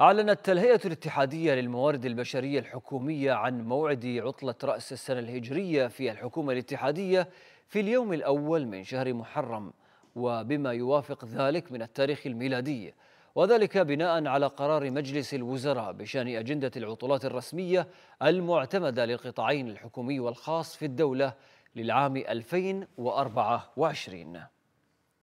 أعلنت الهيئة الاتحادية للموارد البشرية الحكومية عن موعد عطلة رأس السنة الهجرية في الحكومة الاتحادية في اليوم الأول من شهر محرم وبما يوافق ذلك من التاريخ الميلادي وذلك بناء على قرار مجلس الوزراء بشان أجندة العطلات الرسمية المعتمدة للقطاعين الحكومي والخاص في الدولة للعام 2024